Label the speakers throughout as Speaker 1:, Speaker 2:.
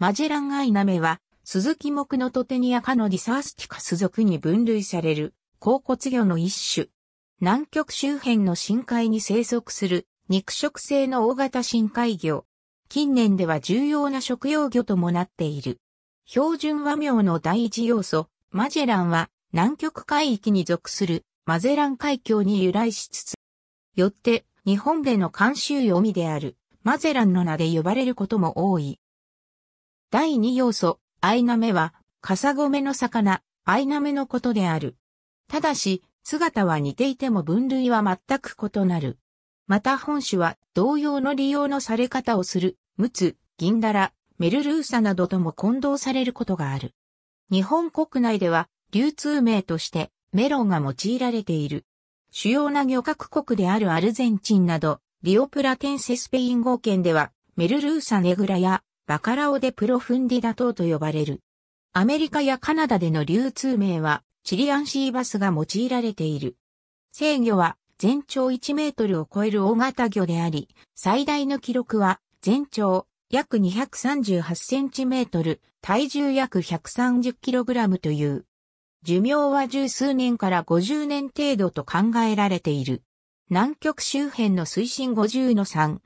Speaker 1: マジェランアイナメは、鈴木木のトテニアカノディサースティカス属に分類される、甲骨魚の一種。南極周辺の深海に生息する、肉食性の大型深海魚。近年では重要な食用魚ともなっている。標準和名の第一要素、マジェランは南極海域に属するマゼラン海峡に由来しつつ、よって日本での慣習読みであるマゼランの名で呼ばれることも多い。第二要素、アイナメは、カサゴメの魚、アイナメのことである。ただし、姿は似ていても分類は全く異なる。また本種は同様の利用のされ方をする、ムツ、ギンダラ、メルルーサなどとも混同されることがある。日本国内では流通名としてメロンが用いられている。主要な漁獲国であるアルゼンチンなど、リオプラテンセスペイン号圏では、メルルーサネグラやバカラオデプロフンディダ島と呼ばれる。アメリカやカナダでの流通名は、チリアンシーバスが用いられている。制御は、全長1メートルを超える大型魚であり、最大の記録は、全長約238センチメートル、体重約130キログラムという。寿命は十数年から50年程度と考えられている。南極周辺の水深50の3、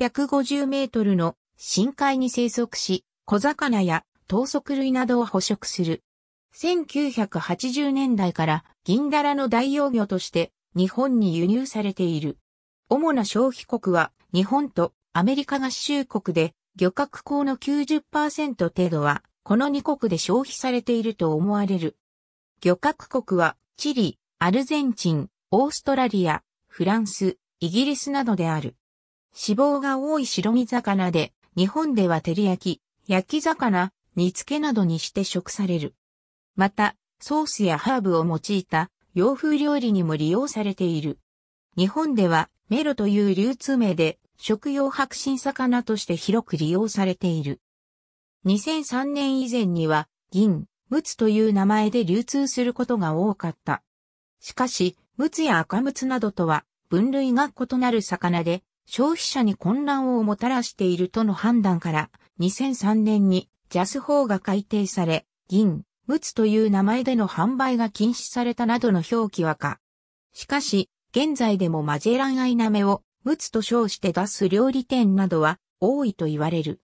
Speaker 1: 850メートルの深海に生息し、小魚や糖足類などを捕食する。1980年代から銀だらの代用魚として日本に輸入されている。主な消費国は日本とアメリカ合衆国で漁獲口の90%程度はこの2国で消費されていると思われる。漁獲国はチリ、アルゼンチン、オーストラリア、フランス、イギリスなどである。脂肪が多い白身魚で日本では照り焼き、焼き魚、煮付けなどにして食される。また、ソースやハーブを用いた洋風料理にも利用されている。日本ではメロという流通名で食用白身魚として広く利用されている。2003年以前には銀、ムツという名前で流通することが多かった。しかし、ムツや赤ムツなどとは分類が異なる魚で消費者に混乱をもたらしているとの判断から、2003年に JAS 法が改定され、銀、ムツという名前での販売が禁止されたなどの表記はか。しかし、現在でもマジェランアイナメをムツと称して出す料理店などは多いと言われる。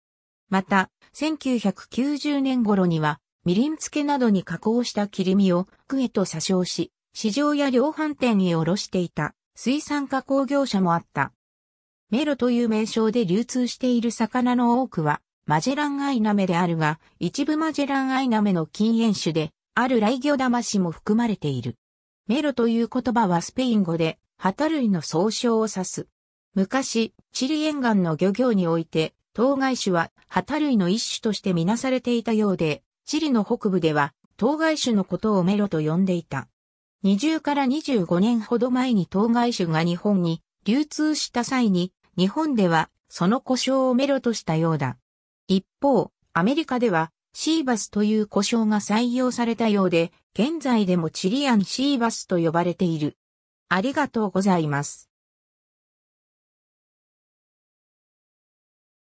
Speaker 1: また、1990年頃には、みりん漬けなどに加工した切り身をクエと詐称し、市場や量販店に卸していた水産加工業者もあった。メロという名称で流通している魚の多くは、マジェランアイナメであるが、一部マジェランアイナメの禁煙種で、ある雷魚魂も含まれている。メロという言葉はスペイン語で、旗類の総称を指す。昔、チリ沿岸の漁業において、当該種は旗類の一種としてみなされていたようで、チリの北部では、当該種のことをメロと呼んでいた。20から25年ほど前に当該種が日本に流通した際に、日本ではその故障をメロとしたようだ。一方、アメリカではシーバスという故障が採用されたようで、現在でもチリアンシーバスと呼ばれている。ありがとうございます。